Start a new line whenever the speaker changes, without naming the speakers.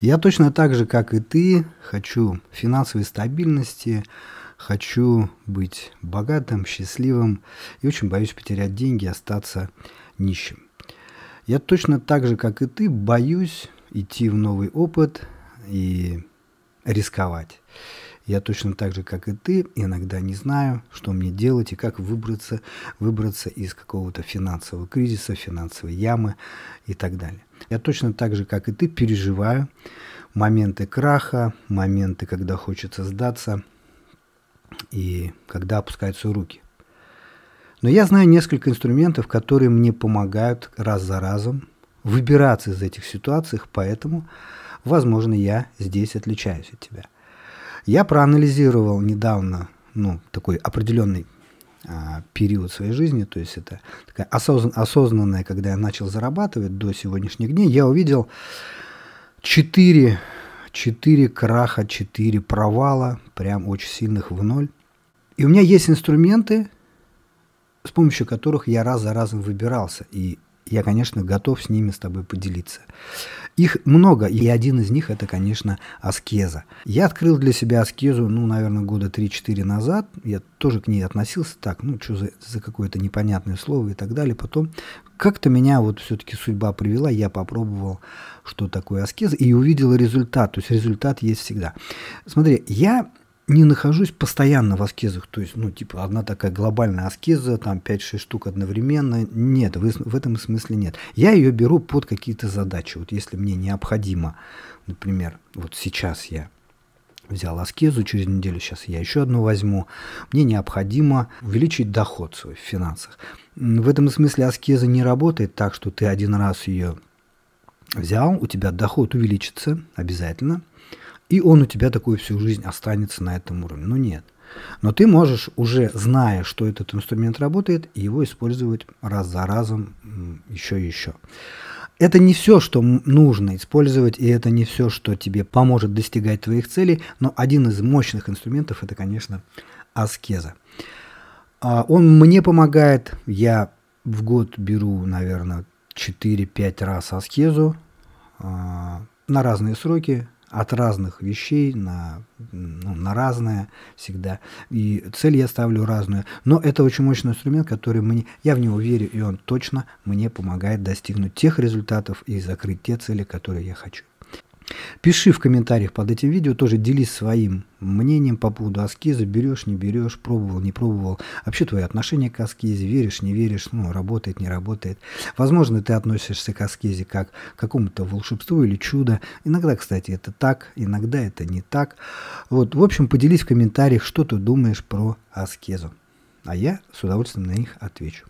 Я точно так же, как и ты, хочу финансовой стабильности, хочу быть богатым, счастливым и очень боюсь потерять деньги, остаться нищим. Я точно так же, как и ты, боюсь идти в новый опыт и рисковать. Я точно так же, как и ты, иногда не знаю, что мне делать и как выбраться, выбраться из какого-то финансового кризиса, финансовой ямы и так далее. Я точно так же, как и ты, переживаю моменты краха, моменты, когда хочется сдаться и когда опускаются руки. Но я знаю несколько инструментов, которые мне помогают раз за разом выбираться из этих ситуаций, поэтому, возможно, я здесь отличаюсь от тебя – я проанализировал недавно, ну, такой определенный а, период своей жизни, то есть это такая осозн- осознанная, когда я начал зарабатывать до сегодняшних дней, я увидел 4, 4 краха, 4 провала, прям очень сильных в ноль. И у меня есть инструменты, с помощью которых я раз за разом выбирался. И я, конечно, готов с ними с тобой поделиться. Их много, и один из них это, конечно, аскеза. Я открыл для себя аскезу, ну, наверное, года 3-4 назад. Я тоже к ней относился так, ну, что за, за какое-то непонятное слово и так далее. Потом как-то меня вот все-таки судьба привела, я попробовал, что такое аскеза, и увидел результат. То есть результат есть всегда. Смотри, я не нахожусь постоянно в аскезах, то есть, ну, типа, одна такая глобальная аскеза, там 5-6 штук одновременно, нет, в, в этом смысле нет. Я ее беру под какие-то задачи, вот если мне необходимо, например, вот сейчас я взял аскезу, через неделю сейчас я еще одну возьму, мне необходимо увеличить доход свой в финансах. В этом смысле аскеза не работает так, что ты один раз ее взял, у тебя доход увеличится обязательно, и он у тебя такую всю жизнь останется на этом уровне. Ну нет. Но ты можешь, уже зная, что этот инструмент работает, его использовать раз за разом еще и еще. Это не все, что нужно использовать, и это не все, что тебе поможет достигать твоих целей, но один из мощных инструментов – это, конечно, аскеза. А, он мне помогает, я в год беру, наверное, 4-5 раз аскезу а, на разные сроки, от разных вещей на, ну, на разное всегда. И цель я ставлю разную. Но это очень мощный инструмент, который мне, я в него верю, и он точно мне помогает достигнуть тех результатов и закрыть те цели, которые я хочу. Пиши в комментариях под этим видео, тоже делись своим мнением по поводу аскезы, берешь, не берешь, пробовал, не пробовал. Вообще твои отношения к аскезе, веришь, не веришь, ну, работает, не работает. Возможно, ты относишься к аскезе как к какому-то волшебству или чудо. Иногда, кстати, это так, иногда это не так. Вот, в общем, поделись в комментариях, что ты думаешь про аскезу. А я с удовольствием на них отвечу.